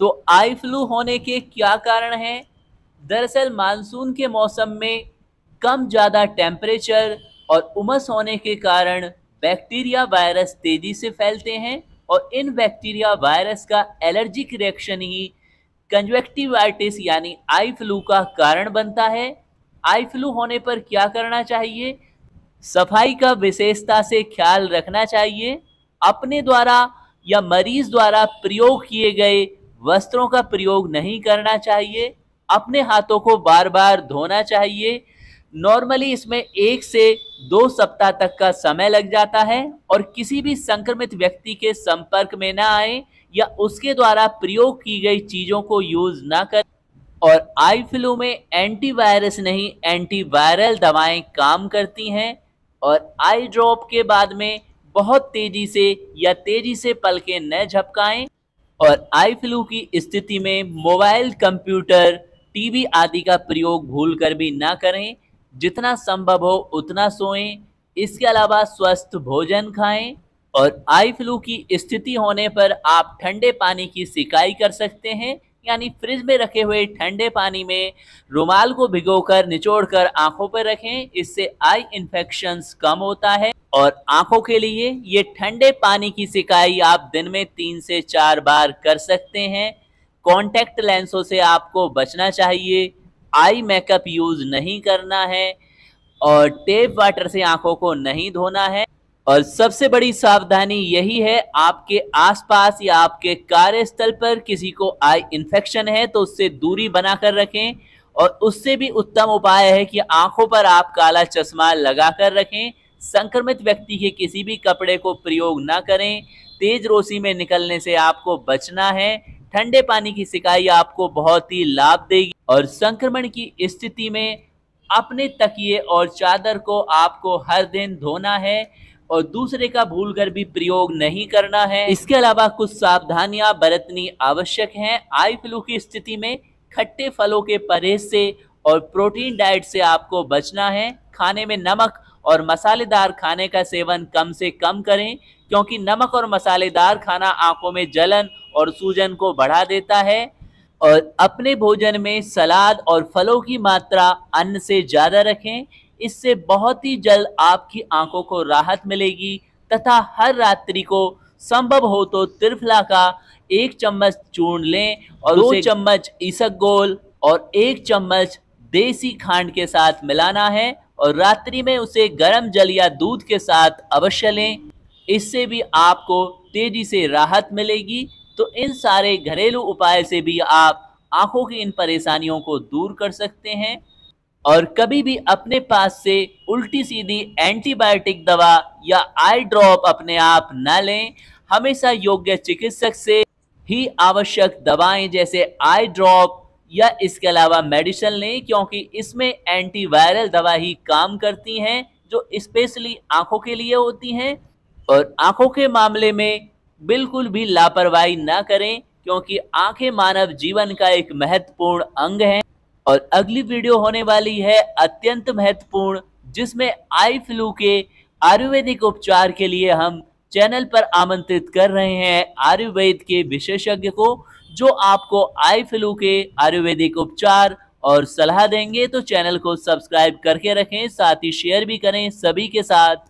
तो eye flu होने के क्या कारण हैं दरअसल मानसून के मौसम में कम ज़्यादा टेम्परेचर और उमस होने के कारण बैक्टीरिया वायरस तेज़ी से फैलते हैं और इन बैक्टीरिया वायरस का एलर्जिक रिएक्शन ही कंजक्टिवाइटिस यानी आई फ्लू का कारण बनता है आई फ्लू होने पर क्या करना चाहिए सफाई का विशेषता से ख्याल रखना चाहिए अपने द्वारा या मरीज द्वारा प्रयोग किए गए वस्त्रों का प्रयोग नहीं करना चाहिए अपने हाथों को बार बार धोना चाहिए नॉर्मली इसमें एक से दो सप्ताह तक का समय लग जाता है और किसी भी संक्रमित व्यक्ति के संपर्क में ना आए या उसके द्वारा प्रयोग की गई चीज़ों को यूज़ ना करें और आई फ्लू में एंटीवायरस नहीं एंटीवायरल दवाएं काम करती हैं और आई ड्रॉप के बाद में बहुत तेज़ी से या तेज़ी से पलके न झपकाएं और आई फ्लू की स्थिति में मोबाइल कंप्यूटर टीवी आदि का प्रयोग भूल कर भी ना करें जितना संभव हो उतना सोएं इसके अलावा स्वस्थ भोजन खाएं और आई फ्लू की स्थिति होने पर आप ठंडे पानी की सिकाई कर सकते हैं यानी फ्रिज में रखे हुए ठंडे पानी में रुमाल को भिगोकर निचोड़कर आंखों पर रखें इससे आई इन्फेक्शन कम होता है और आंखों के लिए ये ठंडे पानी की सिकाई आप दिन में तीन से चार बार कर सकते हैं कॉन्टेक्ट लेंसों से आपको बचना चाहिए आई मेकअप यूज़ नहीं करना है और टेप वाटर से आंखों को नहीं धोना है और सबसे बड़ी सावधानी यही है आपके आसपास या आपके कार्यस्थल पर किसी को आई इन्फेक्शन है तो उससे दूरी बनाकर रखें और उससे भी उत्तम उपाय है कि आंखों पर आप काला चश्मा लगा कर रखें संक्रमित व्यक्ति के किसी भी कपड़े को प्रयोग ना करें तेज रोशनी में निकलने से आपको बचना है ठंडे पानी की सिकाई आपको बहुत ही लाभ देगी और संक्रमण की स्थिति में अपने तकिए और चादर को आपको हर दिन धोना है और दूसरे का भूलकर भी प्रयोग नहीं करना है इसके अलावा कुछ सावधानियां बरतनी आवश्यक हैं आई फ्लू की स्थिति में खट्टे फलों के परहेज से और प्रोटीन डाइट से आपको बचना है खाने में नमक और मसालेदार खाने का सेवन कम से कम करें क्योंकि नमक और मसालेदार खाना आंखों में जलन और सूजन को बढ़ा देता है और अपने भोजन में सलाद और फलों की मात्रा अन्न से ज़्यादा रखें इससे बहुत ही जल्द आपकी आंखों को राहत मिलेगी तथा हर रात्रि को संभव हो तो त्रिफला का एक चम्मच चूर्ण लें और दो चम्मच गोल और एक चम्मच देसी खांड के साथ मिलाना है और रात्रि में उसे गर्म जल या दूध के साथ अवश्य लें इससे भी आपको तेजी से राहत मिलेगी तो इन सारे घरेलू उपाय से भी आप आंखों की इन परेशानियों को दूर कर सकते हैं और कभी भी अपने पास से उल्टी सीधी एंटीबायोटिक दवा या आई ड्रॉप अपने आप न लें हमेशा योग्य चिकित्सक से ही आवश्यक दवाएं जैसे आई ड्रॉप या इसके अलावा मेडिसिन लें क्योंकि इसमें एंटीवायरल दवा ही काम करती हैं जो स्पेशली आंखों के लिए होती हैं और आंखों के मामले में बिल्कुल भी लापरवाही ना करें क्योंकि आंखें मानव जीवन का एक महत्वपूर्ण अंग है और अगली वीडियो होने वाली है अत्यंत महत्वपूर्ण जिसमें आई फ्लू के आयुर्वेदिक उपचार के लिए हम चैनल पर आमंत्रित कर रहे हैं आयुर्वेद के विशेषज्ञ को जो आपको आई फ्लू के आयुर्वेदिक उपचार और सलाह देंगे तो चैनल को सब्सक्राइब करके रखें साथ ही शेयर भी करें सभी के साथ